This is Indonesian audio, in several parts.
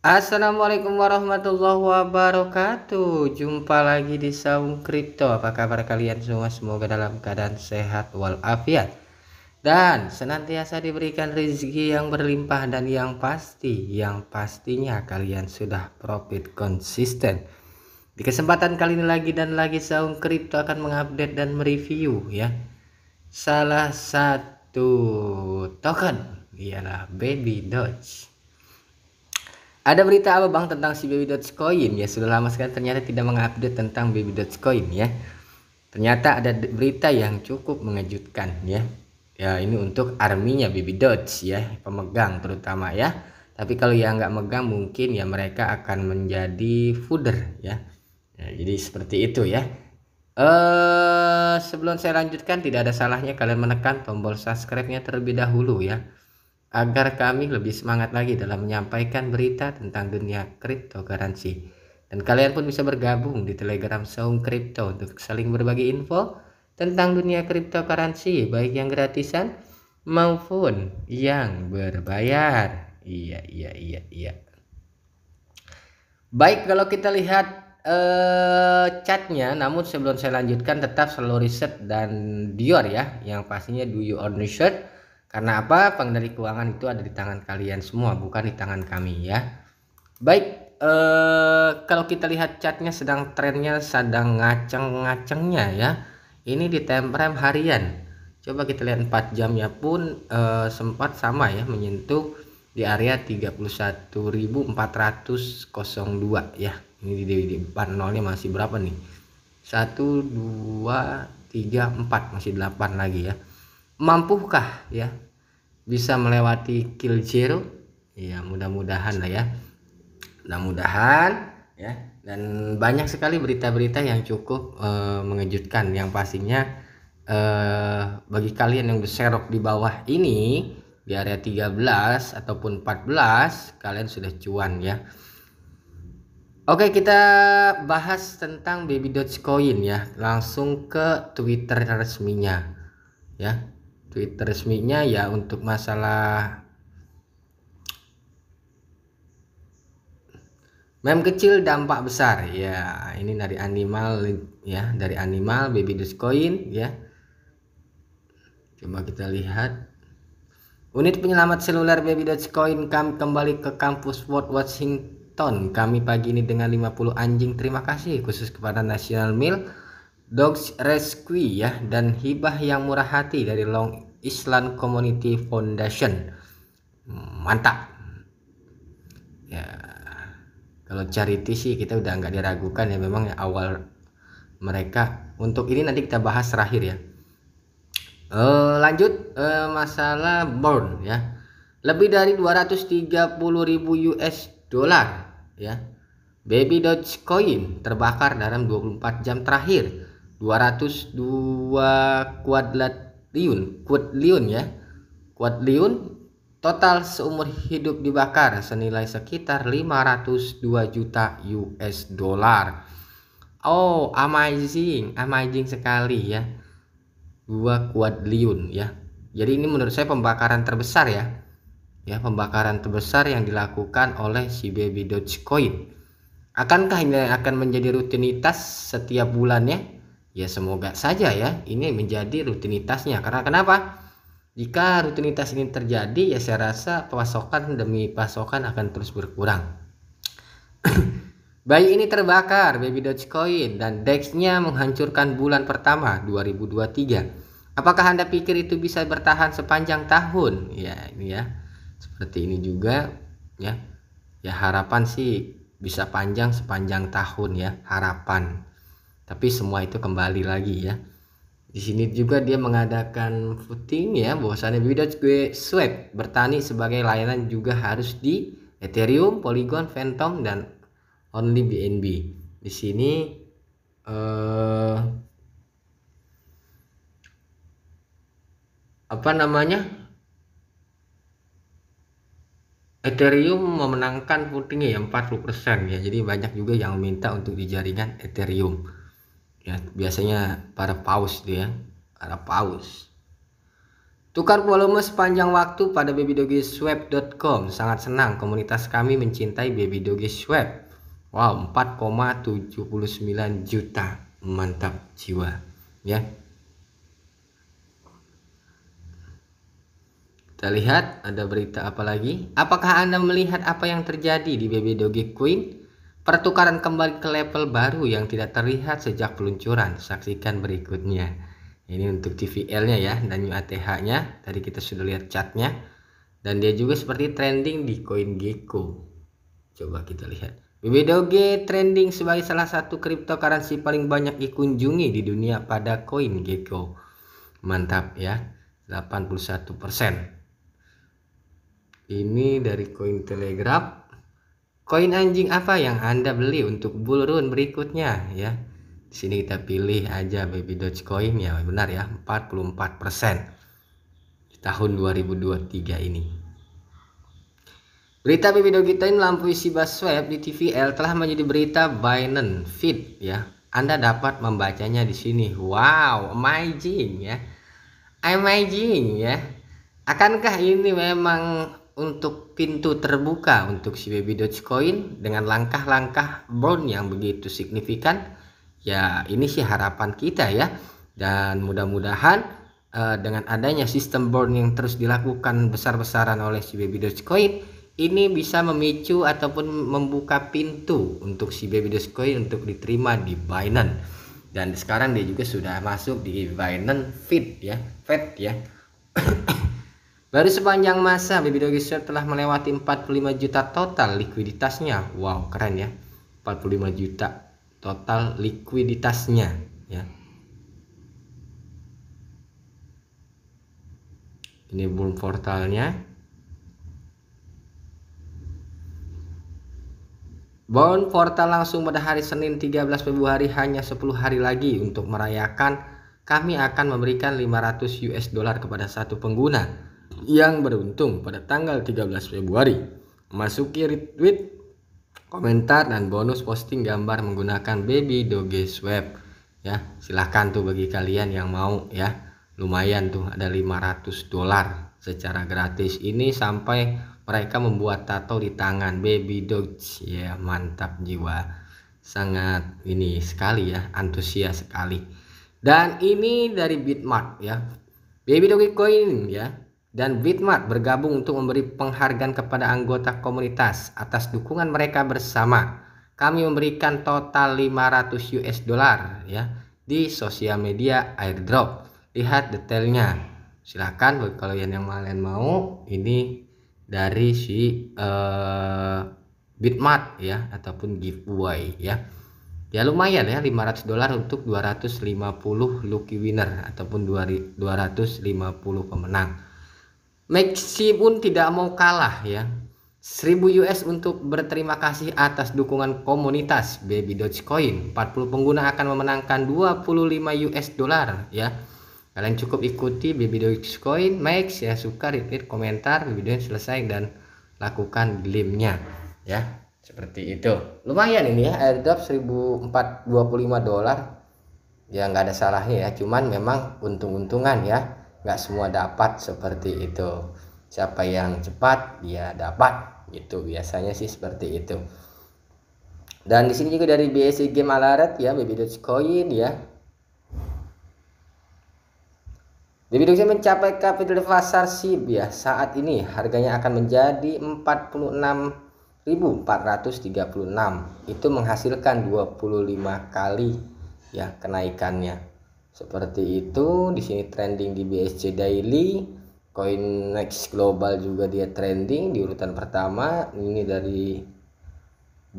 Assalamualaikum warahmatullahi wabarakatuh Jumpa lagi di Saung Kripto Apa kabar kalian semua Semoga dalam keadaan sehat walafiat Dan senantiasa diberikan rezeki yang berlimpah dan yang pasti Yang pastinya kalian sudah profit konsisten Di kesempatan kali ini lagi dan lagi Saung Kripto akan mengupdate dan mereview ya Salah satu token ialah Baby Doge ada berita apa bang tentang si Baby Coin ya? Sudah lama sekali ternyata tidak mengupdate tentang Baby Coin ya. Ternyata ada berita yang cukup mengejutkan ya. Ya ini untuk arminya Baby Doge ya, pemegang terutama ya. Tapi kalau yang nggak megang mungkin ya mereka akan menjadi fooder ya. ya jadi seperti itu ya. Eh sebelum saya lanjutkan tidak ada salahnya kalian menekan tombol subscribe-nya terlebih dahulu ya agar kami lebih semangat lagi dalam menyampaikan berita tentang dunia cryptocurrency. Dan kalian pun bisa bergabung di Telegram Saung Crypto untuk saling berbagi info tentang dunia cryptocurrency, baik yang gratisan maupun yang berbayar. Iya, iya, iya, iya. Baik, kalau kita lihat eh, chatnya namun sebelum saya lanjutkan tetap selalu riset dan dior ya yang pastinya do you own research karena apa? Pengendali keuangan itu ada di tangan kalian semua, bukan di tangan kami ya. Baik, eh, kalau kita lihat catnya sedang trennya sedang ngaceng-ngacengnya ya. Ini di time frame harian. Coba kita lihat 4 jamnya pun eh, sempat sama ya menyentuh di area 31.402 ya. Ini di, di depan nolnya masih berapa nih? 1 2 3 4 masih 8 lagi ya mampukah ya bisa melewati kill zero ya mudah-mudahan lah ya mudah-mudahan ya dan banyak sekali berita-berita yang cukup uh, mengejutkan yang pastinya uh, bagi kalian yang berserok di bawah ini di area 13 ataupun 14 kalian sudah cuan ya Oke kita bahas tentang baby dogecoin ya langsung ke twitter resminya ya Twitter resminya ya untuk masalah mem kecil dampak besar ya ini dari animal ya dari animal baby coin ya coba kita lihat unit penyelamat seluler baby coin kami kembali ke kampus Fort Washington kami pagi ini dengan 50 anjing terima kasih khusus kepada National Mill Dogs Rescue ya dan hibah yang murah hati dari Long Island Community Foundation. Mantap. Ya. Kalau charity sih kita udah nggak diragukan ya memang ya awal mereka untuk ini nanti kita bahas terakhir ya. E, lanjut e, masalah burn ya. Lebih dari 230.000 US dollar ya. Baby Dogecoin terbakar dalam 24 jam terakhir 202 kuat kuadriliun ya kuadriliun total seumur hidup dibakar senilai sekitar 502 juta US dollar oh amazing amazing sekali ya 2 kuadriliun ya jadi ini menurut saya pembakaran terbesar ya ya pembakaran terbesar yang dilakukan oleh si baby dogecoin akankah ini akan menjadi rutinitas setiap bulannya Ya semoga saja ya ini menjadi rutinitasnya. Karena kenapa? Jika rutinitas ini terjadi ya saya rasa pasokan demi pasokan akan terus berkurang. Bayi ini terbakar, baby Dogecoin dan dexnya menghancurkan bulan pertama 2023. Apakah Anda pikir itu bisa bertahan sepanjang tahun? Ya, ini ya. Seperti ini juga ya. Ya harapan sih bisa panjang sepanjang tahun ya, harapan tapi semua itu kembali lagi ya. Di sini juga dia mengadakan footing ya bahwasannya Bidots gue Swap bertani sebagai layanan juga harus di Ethereum, Polygon, Phantom dan Only BNB. Di sini eh apa namanya? Ethereum memenangkan footingnya ya 40% ya. Jadi banyak juga yang minta untuk di jaringan Ethereum ya biasanya para paus dia ya para paus tukar volume sepanjang waktu pada babydogesweb.com sangat senang komunitas kami mencintai babydogesweb wow 4,79 juta mantap jiwa ya kita lihat ada berita apa lagi apakah anda melihat apa yang terjadi di baby doggy queen Pertukaran kembali ke level baru yang tidak terlihat sejak peluncuran. Saksikan berikutnya. Ini untuk TVL-nya ya dan UATH-nya. Tadi kita sudah lihat chartnya. Dan dia juga seperti trending di CoinGecko. Coba kita lihat. BBDOG trending sebagai salah satu cryptocurrency paling banyak dikunjungi di dunia pada CoinGecko. Mantap ya. 81%. Ini dari Cointelegraph koin anjing apa yang Anda beli untuk run berikutnya ya. Di sini kita pilih aja baby Doge koin ya, benar ya, 44% di tahun 2023 ini. Berita baby Doge ini lampu isi swab di TVL telah menjadi berita Binance Feed ya. Anda dapat membacanya di sini. Wow, amazing ya. Amazing ya. Akankah ini memang untuk pintu terbuka untuk si baby Dogecoin dengan langkah-langkah brown yang begitu signifikan ya ini sih harapan kita ya dan mudah-mudahan uh, dengan adanya sistem bond yang terus dilakukan besar-besaran oleh si baby Dogecoin ini bisa memicu ataupun membuka pintu untuk si baby Dogecoin untuk diterima di Binance dan sekarang dia juga sudah masuk di Binance Feed ya Fed ya Baru sepanjang masa, Baby Doggy Shark telah melewati 45 juta total likuiditasnya. Wow, keren ya. 45 juta total likuiditasnya ya. Ini belum portalnya. Bond portal langsung pada hari Senin 13 Februari hanya 10 hari lagi untuk merayakan kami akan memberikan 500 US dollar kepada satu pengguna yang beruntung pada tanggal 13 Februari masuki retweet, komentar dan bonus posting gambar menggunakan baby doge swab ya silahkan tuh bagi kalian yang mau ya lumayan tuh ada 500 dolar secara gratis ini sampai mereka membuat tato di tangan baby doge ya mantap jiwa sangat ini sekali ya antusias sekali dan ini dari Bitmark ya baby doge coin ya dan Bitmart bergabung untuk memberi penghargaan kepada anggota komunitas atas dukungan mereka bersama. Kami memberikan total 500 US dollar ya di sosial media airdrop. Lihat detailnya. Silakan kalau yang yang kalian mau ini dari si uh, Bitmart ya ataupun giveaway ya. Ya lumayan ya 500 dolar untuk 250 lucky winner ataupun 250 pemenang. Maxi pun tidak mau kalah ya 1000 US untuk berterima kasih atas dukungan komunitas Baby Dogecoin. 40 pengguna akan memenangkan 25 US dolar ya. Kalian cukup ikuti Baby Dogecoin, Max ya suka, retweet, komentar, video selesai dan lakukan glimnya ya. Seperti itu. Lumayan ini ya airdrop 1425 dolar. Ya nggak ada salahnya ya, cuman memang untung-untungan ya nggak semua dapat seperti itu siapa yang cepat dia dapat itu biasanya sih seperti itu dan di sini juga dari BSI Game Alert ya baby Coin ya Baby Dogecoin mencapai capital pasar sih ya saat ini harganya akan menjadi 46.436 itu menghasilkan 25 kali ya kenaikannya seperti itu, di sini trending di BSC Daily, next Global juga dia trending di urutan pertama. Ini dari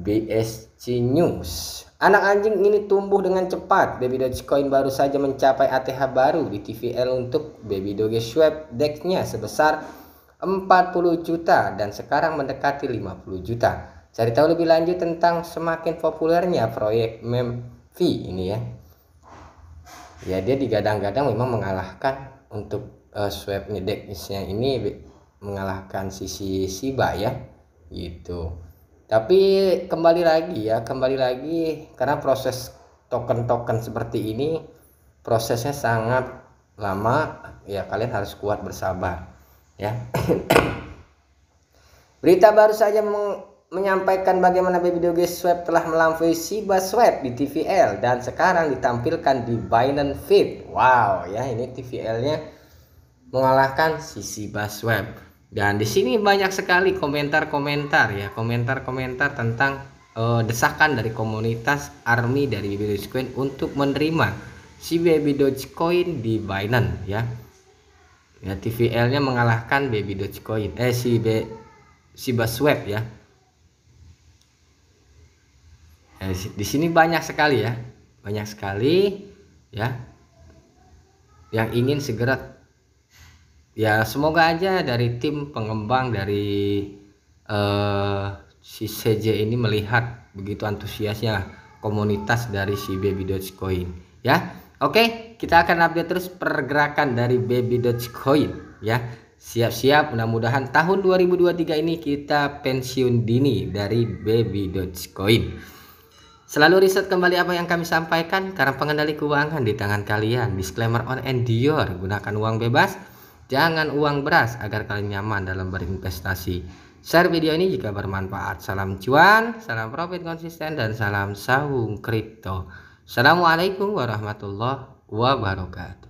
BSC News. Anak anjing ini tumbuh dengan cepat. Baby Dogecoin baru saja mencapai ATH baru di TVL untuk Baby Doge Swap dex sebesar 40 juta dan sekarang mendekati 50 juta. Cari tahu lebih lanjut tentang semakin populernya proyek MEMV ini ya ya dia digadang-gadang memang mengalahkan untuk uh, eh, swab misalnya ini mengalahkan sisi siba ya gitu tapi kembali lagi ya kembali lagi karena proses token-token seperti ini prosesnya sangat lama ya kalian harus kuat bersabar ya berita baru saja meng menyampaikan bagaimana Baby Doge Swap telah melampaui Shiba Swap di TVL dan sekarang ditampilkan di Binance Feed. Wow, ya ini TVL-nya mengalahkan si Shiba Swap. Dan di sini banyak sekali komentar-komentar ya, komentar-komentar tentang uh, desakan dari komunitas army dari Baby Dogecoin untuk menerima si Baby Dogecoin di Binance ya. Ya TVL-nya mengalahkan Baby Dogecoin eh si Be Shiba Swap ya Nah, di sini banyak sekali ya banyak sekali ya yang ingin segera ya semoga aja dari tim pengembang dari uh, si CJ ini melihat begitu antusiasnya komunitas dari si baby dogecoin ya oke kita akan update terus pergerakan dari baby dogecoin ya siap-siap mudah-mudahan tahun 2023 ini kita pensiun dini dari baby dogecoin Selalu riset kembali apa yang kami sampaikan karena pengendali keuangan di tangan kalian. Disclaimer on and dior, gunakan uang bebas, jangan uang beras agar kalian nyaman dalam berinvestasi. Share video ini jika bermanfaat. Salam cuan, salam profit konsisten, dan salam saung kripto. Assalamualaikum warahmatullahi wabarakatuh.